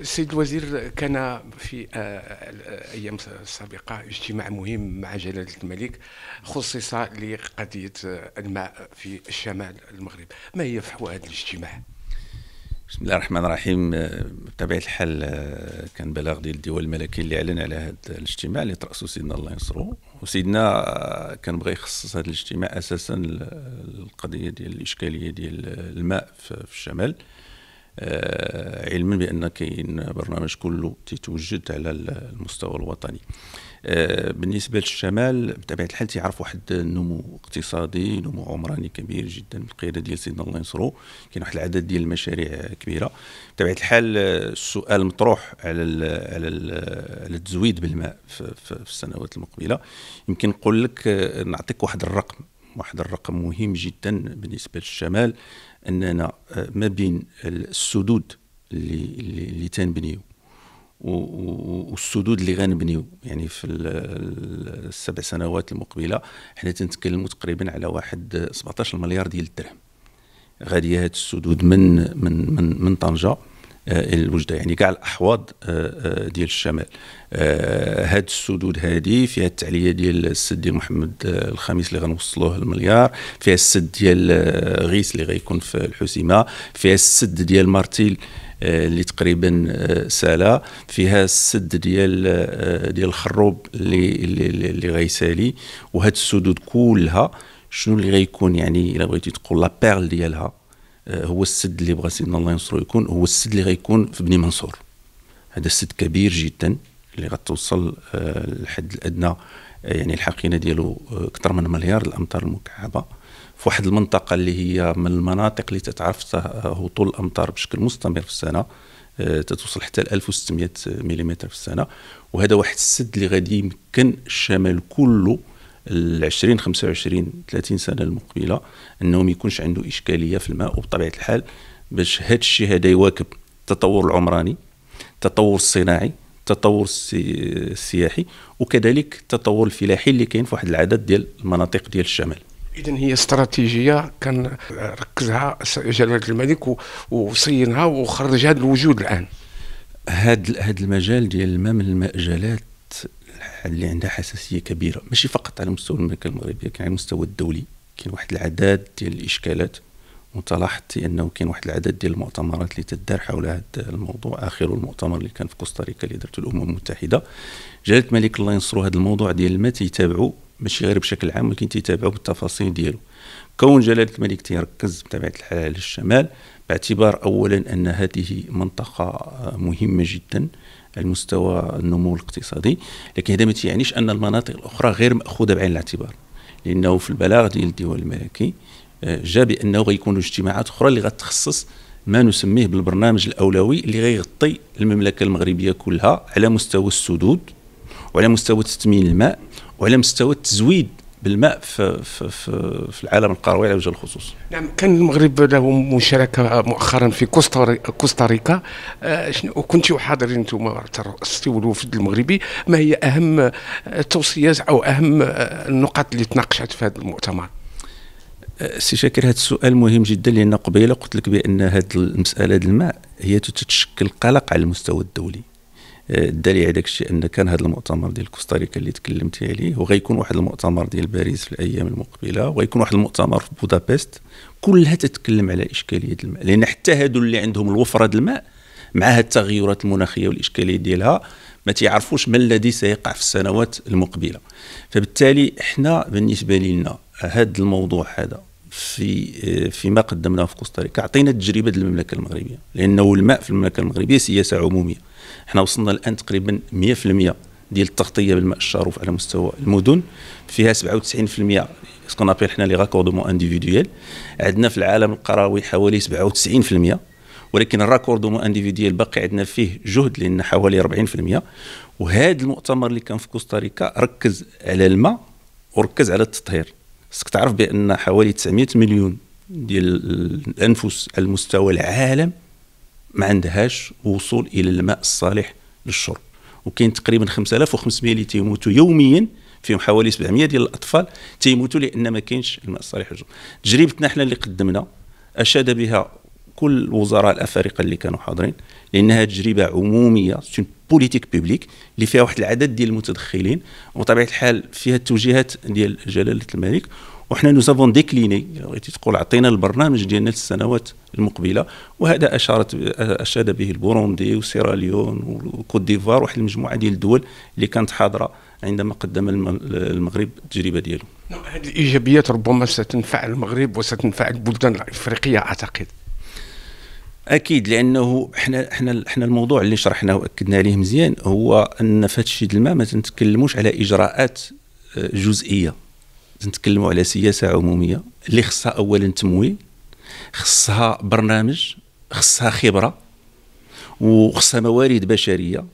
السيد الوزير كان في الايام آه، آه، السابقه اجتماع مهم مع جلاله الملك خصص لقضيه آه، الماء في الشمال المغرب ما هي فحوى هذا الاجتماع بسم الله الرحمن الرحيم بطبيعه الحال كان بلاغ ديال الديوان الملكي اللي اعلن على هذا الاجتماع اللي تراسه سيدنا الله ينصرو وسيدنا كان بغى يخصص هذا الاجتماع اساسا للقضيه ديال الاشكاليه ديال الماء في الشمال آه، علما بان كاين برنامج كله تيتوجد على المستوى الوطني آه، بالنسبه للشمال بطبيعه الحال تيعرف واحد النمو اقتصادي نمو عمراني كبير جدا بالقياده ديال سيدنا الله ينصرو كاين واحد العدد ديال المشاريع كبيره بطبيعه الحال آه، السؤال مطروح على الـ على الـ على التزويد بالماء في, في السنوات المقبله يمكن نقول لك نعطيك واحد الرقم واحد الرقم مهم جدا بالنسبه للشمال اننا آه، ما بين السدود اللي اللي تنبنيو والسدود اللي غنبنيو يعني في السبع سنوات المقبله حنا تنتكلموا تقريبا على واحد 17 آه، مليار ديال الدرهم غادي هاد السدود من من من, من طنجه آه، الوجده يعني كاع الاحواض آه، آه، ديال الشمال هاد السدود هادي فيها التعليه ديال السد ديال محمد الخامس اللي غنوصلوه المليار فيها السد ديال غيس اللي غيكون في الحسيمه فيها السد ديال مارتيل اللي تقريبا سالا فيها السد ديال ديال الخروب اللي اللي, اللي غيسالي وهاد السدود كلها شنو اللي غيكون يعني الا بغيتي تقول لا بيرل ديالها هو السد اللي بغى سيدنا الله ينصره يكون هو السد اللي غيكون في بني منصور هذا السد كبير جدا اللي غتوصل للحد آه، الادنى آه، يعني الحقينه ديالو آه، اكثر من مليار الامتار المكعبه في واحد المنطقه اللي هي من المناطق اللي تتعرف هطول الامطار بشكل مستمر في السنه تتوصل حتى ل 1600 ملم في السنه وهذا واحد السد اللي غادي يمكن الشمال كله ال 20 25 30 سنه المقبله انه ما يكونش عنده اشكاليه في الماء وبطبيعه الحال باش هذا الشيء هذا يواكب التطور العمراني التطور الصناعي التطور السياحي وكذلك التطور الفلاحي اللي كاين في واحد العدد ديال المناطق ديال الشمال اذا هي استراتيجيه كان ركزها جلالة الملك, وصينها وخرج هذا الوجود الان هذا هذا المجال ديال الماء من المأجلات اللي عندها حساسيه كبيره ماشي فقط على مستوى المملكه المغربيه كاين على المستوى الدولي كاين واحد العدد ديال الاشكالات وانت لاحظت انه كاين واحد العدد ديال المؤتمرات اللي تدار حول هذا الموضوع اخر المؤتمر اللي كان في كوستاريكا اللي درته الامم المتحده جلاله الملك الله ينصرو هذا الموضوع ديال الماء تيتابعوا ماشي غير بشكل عام ولكن تيتابعوا بالتفاصيل ديالو كون جلاله الملك تيركز بطبيعه الحال على الشمال باعتبار اولا ان هذه منطقه آه، مهمه جدا على مستوى النمو الاقتصادي لكن هذا ما يعنيش ان المناطق الاخرى غير ماخوذه بعين الاعتبار لانه في البلاغ ديال الديوان الملكي آه، جاء بانه غيكونوا اجتماعات اخرى اللي غتخصص ما نسميه بالبرنامج الاولوي اللي غيغطي المملكه المغربيه كلها على مستوى السدود وعلى مستوى تثمين الماء وعلى مستوى التزويد بالماء في, في, في, في العالم القروي على وجه الخصوص نعم كان المغرب له مشاركة مؤخرا في كوستاريكا آه، وكنت حاضرين انتم الوفد المغربي ما هي أهم التوصيات آه، أو أهم آه، النقاط اللي تناقشت في هذا المؤتمر سي شاكر هذا السؤال مهم جدا لان قبيله قلت لك بان هذه المساله الماء هي تتشكل قلق على المستوى الدولي الدليل على داكشي الشيء ان كان هذا المؤتمر ديال كوستاريكا اللي تكلمت عليه وغيكون واحد المؤتمر ديال باريس في الايام المقبله وغيكون واحد المؤتمر في بودابست كلها تتكلم على اشكاليه الماء لان حتى هادو اللي عندهم الوفره د الماء مع هاد التغيرات المناخيه والاشكاليه ديالها ما تيعرفوش ما الذي سيقع في السنوات المقبله فبالتالي احنا بالنسبه لنا هذا الموضوع هذا في فيما قدمناه في كوستاريكا عطينا التجربه المملكه المغربيه لانه الماء في المملكه المغربيه سياسه عموميه احنا وصلنا الان تقريبا 100% ديال التغطيه بالماء الشارف على مستوى المدن فيها 97% سكون ابيل حنا لي راكوردومون انديفيديويل عندنا في العالم القروي حوالي 97% ولكن الراكوردومون انديفيديويل باقي عندنا فيه جهد لان حوالي 40% وهذا المؤتمر اللي كان في كوستاريكا ركز على الماء وركز على التطهير خصك تعرف بان حوالي 900 مليون ديال الانفس على مستوى العالم ما عندهاش وصول الى الماء الصالح للشرب وكاين تقريبا 5500 اللي تيموتوا يوميا فيهم حوالي 700 ديال الاطفال تيموتوا لان ما كاينش الماء الصالح للشرب تجربتنا حنا اللي قدمنا اشاد بها كل الوزراء الافارقه اللي كانوا حاضرين لانها تجربه عموميه سون بوليتيك بيبليك اللي فيها واحد العدد ديال المتدخلين وطبيعه الحال فيها التوجيهات ديال جلاله الملك وحنا نو سافون ديكليني بغيتي تقول عطينا البرنامج ديالنا للسنوات المقبله وهذا اشارت اشاد به البوروندي وسيراليون وكوت ديفوار واحد المجموعه ديال الدول اللي كانت حاضره عندما قدم المغرب التجربه ديالو نعم، هذه الايجابيات ربما ستنفع المغرب وستنفع البلدان الافريقيه اعتقد اكيد لانه حنا حنا احنا الموضوع اللي شرحناه واكدنا عليه مزيان هو ان في هذا الشيء ما تنتكلموش على اجراءات آه، جزئيه نتكلموا على سياسه عموميه اللي خصها اولا تمويل خصها برنامج خصها خبره وخصها موارد بشريه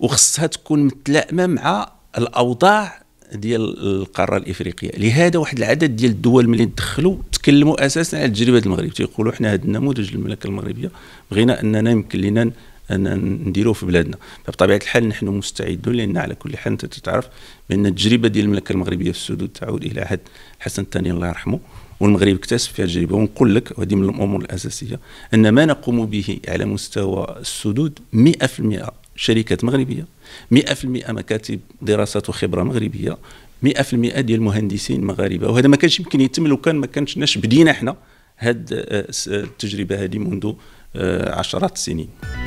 وخصها تكون متلائمه مع الاوضاع ديال القاره الافريقيه لهذا واحد العدد ديال الدول ملي تدخلوا تكلموا اساسا على تجربه المغرب تيقولوا حنا هذا النموذج المملكه المغربيه بغينا اننا يمكن لنا نديروه في بلادنا فبطبيعه الحال نحن مستعدون لان على كل حال انت تتعرف بان التجربه ديال المملكه المغربيه في السدود تعود الى عهد الحسن الثاني الله يرحمه والمغرب اكتسب فيها التجربه ونقول لك وهذه من الامور الاساسيه ان ما نقوم به على مستوى السدود 100% شركات مغربيه 100% مكاتب دراسات وخبره مغربيه 100% ديال المهندسين مغاربه وهذا ما كانش يمكن يتم لو كان ما كانش بدينا احنا هاد آه، التجربه هذه منذ آه، عشرات السنين